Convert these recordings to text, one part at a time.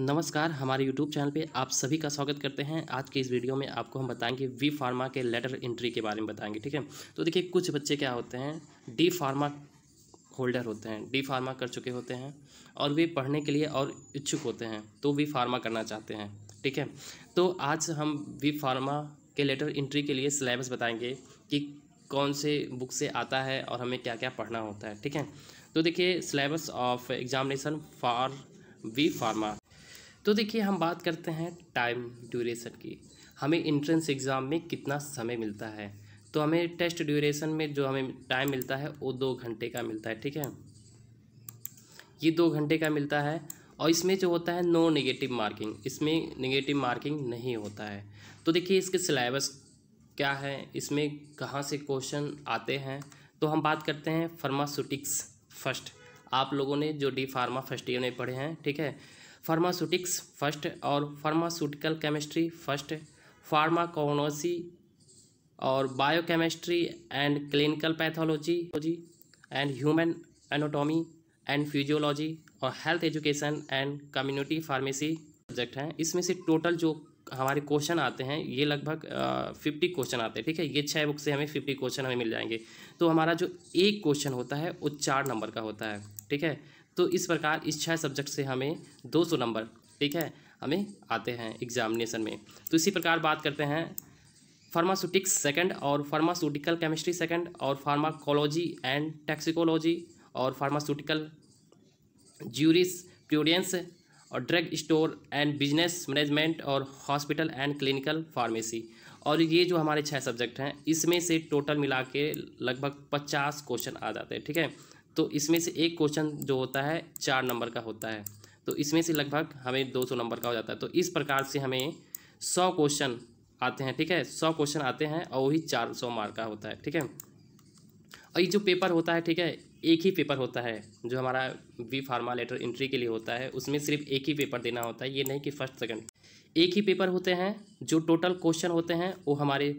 नमस्कार हमारे YouTube channel पे आप सभी का स्वागत करते हैं आज के इस वीडियो में आपको हम बताएंगे वी फार्मा के लेटर एंट्री के बारे में बताएंगे ठीक है तो देखिए कुछ बच्चे क्या होते हैं डी फार्मा होल्डर होते हैं डी फार्मा कर चुके होते हैं और वे पढ़ने के लिए और इच्छुक होते हैं तो वी फार्मा करना चाहते हैं ठीक है तो आज हम वी फार्मा के लेटर एंट्री के लिए सिलेबस बताएंगे कि कौन से बुक से आता है और हमें क्या क्या पढ़ना होता है ठीक है तो देखिए syllabus of examination for B pharma तो देखिए हम बात करते हैं टाइम ड्यूरेशन की हमें इंट्रेंस एग्ज़ाम में कितना समय मिलता है तो हमें टेस्ट ड्यूरेशन में जो हमें टाइम मिलता है वो दो घंटे का मिलता है ठीक है ये दो घंटे का मिलता है और इसमें जो होता है नो नेगेटिव मार्किंग इसमें नेगेटिव मार्किंग नहीं होता है तो देखिए इसके सिलेबस क्या है इसमें कहाँ से क्वेश्चन आते हैं तो हम बात करते हैं फार्मास्यूटिक्स फर्स्ट आप लोगों ने जो डी फार्मा फर्स्ट ईयर में पढ़े हैं ठीक है फार्मास्यूटिक्स फर्स्ट और फार्मास्यूटिकल केमिस्ट्री फर्स्ट फार्माकोनोसी और biochemistry and clinical pathology and human anatomy and physiology और health education and community pharmacy subject हैं इसमें से टोटल जो हमारे क्वेश्चन आते हैं ये लगभग फिफ्टी क्वेश्चन आते हैं ठीक है ये छः बुक से हमें फिफ्टी क्वेश्चन हमें मिल जाएंगे तो हमारा जो एक क्वेश्चन होता है वो चार नंबर का होता है ठीक है तो इस प्रकार इस छः सब्जेक्ट से हमें दो सौ नंबर ठीक है हमें आते हैं एग्जामिनेशन में तो इसी प्रकार बात करते हैं फार्मास्यूटिक्स सेकंड और फार्मास्यूटिकल केमिस्ट्री सेकंड और फार्माकोलॉजी एंड टैक्सिकोलॉजी और फार्मास्यूटिकल ज्यूरिस प्योरियंस और drug store and business management और हॉस्पिटल एंड क्लिनिकल फार्मेसी और ये जो हमारे छः सब्जेक्ट हैं इसमें से टोटल मिला के लगभग पचास क्वेश्चन आ जाते हैं ठीक है तो इसमें से एक क्वेश्चन जो होता है चार नंबर का होता है तो इसमें से लगभग हमें दो सौ नंबर का हो जाता है तो इस प्रकार से हमें सौ क्वेश्चन आते हैं ठीक है सौ क्वेश्चन आते हैं और वही चार सौ मार्क का होता है ठीक है और ये जो पेपर होता है ठीक है एक ही पेपर होता है जो हमारा बी फार्मा लेटर एंट्री के लिए होता है उसमें सिर्फ एक ही पेपर देना होता है ये नहीं कि फर्स्ट सेकेंड एक ही पेपर होते हैं जो टोटल क्वेश्चन होते हैं वो हमारे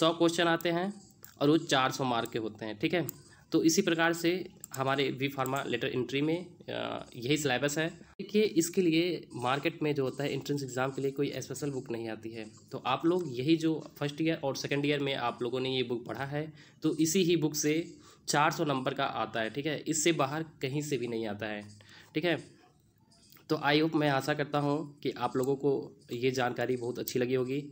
सौ क्वेश्चन आते हैं और वो चार सौ मार्क के होते हैं ठीक है तो इसी प्रकार से हमारे वी फार्मा लेटर एंट्री में यही सिलेबस है देखिए इसके लिए मार्केट में जो होता है एंट्रेंस एग्ज़ाम के लिए कोई स्पेशल बुक नहीं आती है तो आप लोग यही जो फर्स्ट ईयर और सेकेंड ईयर में आप लोगों ने ये बुक पढ़ा है तो इसी ही बुक से 400 नंबर का आता है ठीक है इससे बाहर कहीं से भी नहीं आता है ठीक है तो आई होप मैं आशा करता हूँ कि आप लोगों को ये जानकारी बहुत अच्छी लगी होगी